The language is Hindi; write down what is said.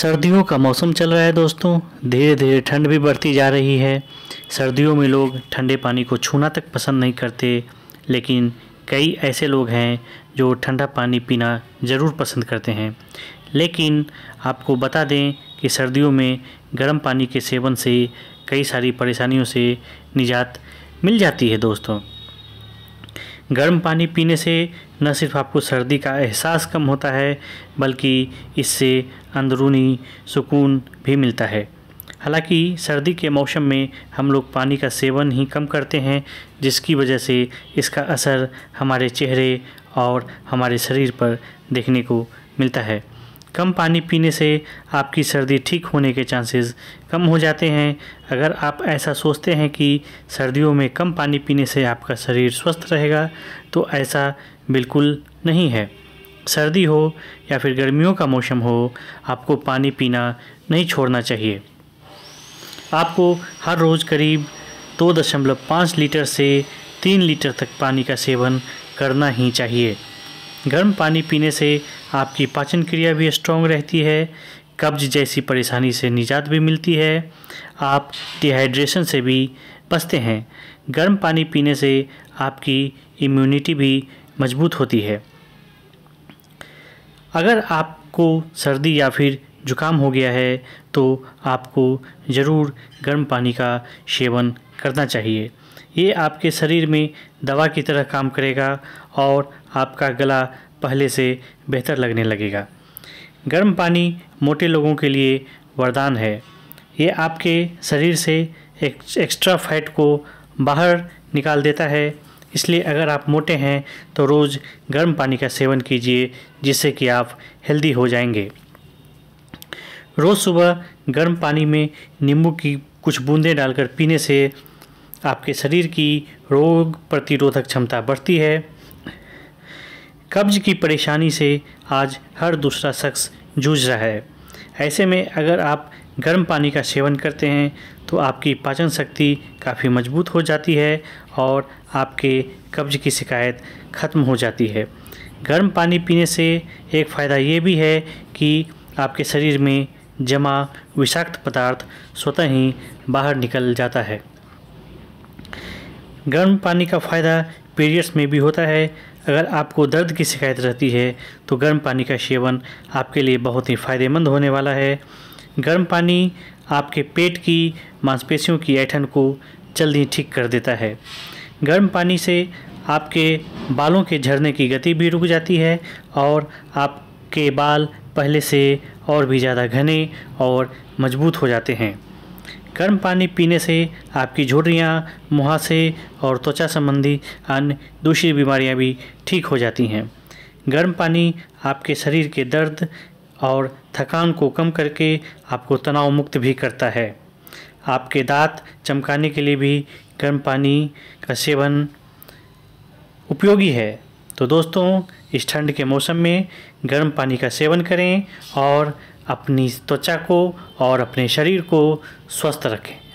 सर्दियों का मौसम चल रहा है दोस्तों धीरे धीरे ठंड भी बढ़ती जा रही है सर्दियों में लोग ठंडे पानी को छूना तक पसंद नहीं करते लेकिन कई ऐसे लोग हैं जो ठंडा पानी पीना ज़रूर पसंद करते हैं लेकिन आपको बता दें कि सर्दियों में गर्म पानी के सेवन से कई सारी परेशानियों से निजात मिल जाती है दोस्तों गर्म पानी पीने से न सिर्फ आपको सर्दी का एहसास कम होता है बल्कि इससे अंदरूनी सुकून भी मिलता है हालांकि सर्दी के मौसम में हम लोग पानी का सेवन ही कम करते हैं जिसकी वजह से इसका असर हमारे चेहरे और हमारे शरीर पर देखने को मिलता है कम पानी पीने से आपकी सर्दी ठीक होने के चांसेस कम हो जाते हैं अगर आप ऐसा सोचते हैं कि सर्दियों में कम पानी पीने से आपका शरीर स्वस्थ रहेगा तो ऐसा बिल्कुल नहीं है सर्दी हो या फिर गर्मियों का मौसम हो आपको पानी पीना नहीं छोड़ना चाहिए आपको हर रोज़ करीब दो दशमलव पाँच लीटर से तीन लीटर तक पानी का सेवन करना ही चाहिए गर्म पानी पीने से आपकी पाचन क्रिया भी स्ट्रॉन्ग रहती है कब्ज जैसी परेशानी से निजात भी मिलती है आप डिहाइड्रेशन से भी बचते हैं गर्म पानी पीने से आपकी इम्यूनिटी भी मजबूत होती है अगर आपको सर्दी या फिर जुकाम हो गया है तो आपको ज़रूर गर्म पानी का सेवन करना चाहिए ये आपके शरीर में दवा की तरह काम करेगा और आपका गला पहले से बेहतर लगने लगेगा गर्म पानी मोटे लोगों के लिए वरदान है ये आपके शरीर से एक, एक्स्ट्रा फैट को बाहर निकाल देता है इसलिए अगर आप मोटे हैं तो रोज़ गर्म पानी का सेवन कीजिए जिससे कि आप हेल्दी हो जाएंगे रोज़ सुबह गर्म पानी में नींबू की कुछ बूंदें डालकर पीने से आपके शरीर की रोग प्रतिरोधक क्षमता बढ़ती है कब्ज की परेशानी से आज हर दूसरा शख्स जूझ रहा है ऐसे में अगर आप गर्म पानी का सेवन करते हैं तो आपकी पाचन शक्ति काफ़ी मजबूत हो जाती है और आपके कब्ज की शिकायत ख़त्म हो जाती है गर्म पानी पीने से एक फ़ायदा ये भी है कि आपके शरीर में जमा विषाक्त पदार्थ स्वतः ही बाहर निकल जाता है गर्म पानी का फ़ायदा पीरियड्स में भी होता है अगर आपको दर्द की शिकायत रहती है तो गर्म पानी का सेवन आपके लिए बहुत ही फ़ायदेमंद होने वाला है गर्म पानी आपके पेट की मांसपेशियों की ऐठन को जल्द ही ठीक कर देता है गर्म पानी से आपके बालों के झड़ने की गति भी रुक जाती है और आपके बाल पहले से और भी ज़्यादा घने और मजबूत हो जाते हैं गर्म पानी पीने से आपकी झुर्रियाँ मुहासे और त्वचा संबंधी अन्य दूसरी बीमारियाँ भी ठीक हो जाती हैं गर्म पानी आपके शरीर के दर्द और थकान को कम करके आपको तनाव मुक्त भी करता है आपके दांत चमकाने के लिए भी गर्म पानी का सेवन उपयोगी है तो दोस्तों इस ठंड के मौसम में गर्म पानी का सेवन करें और अपनी त्वचा को और अपने शरीर को स्वस्थ रखें